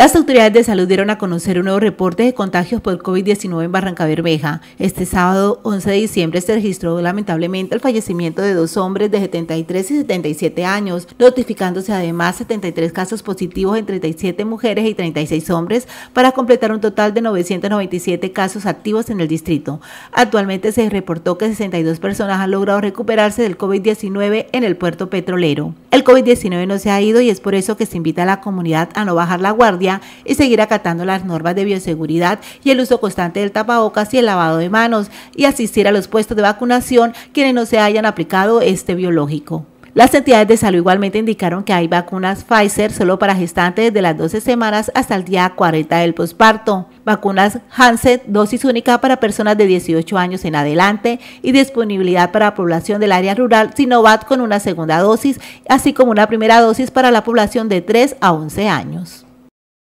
Las autoridades de salud dieron a conocer un nuevo reporte de contagios por el COVID-19 en Barranca Bermeja. Este sábado 11 de diciembre se registró lamentablemente el fallecimiento de dos hombres de 73 y 77 años, notificándose además 73 casos positivos en 37 mujeres y 36 hombres para completar un total de 997 casos activos en el distrito. Actualmente se reportó que 62 personas han logrado recuperarse del COVID-19 en el puerto petrolero. El COVID-19 no se ha ido y es por eso que se invita a la comunidad a no bajar la guardia y seguir acatando las normas de bioseguridad y el uso constante del tapabocas y el lavado de manos y asistir a los puestos de vacunación quienes no se hayan aplicado este biológico. Las entidades de salud igualmente indicaron que hay vacunas Pfizer solo para gestantes desde las 12 semanas hasta el día 40 del posparto, vacunas Hanset dosis única para personas de 18 años en adelante y disponibilidad para población del área rural Sinovac con una segunda dosis, así como una primera dosis para la población de 3 a 11 años.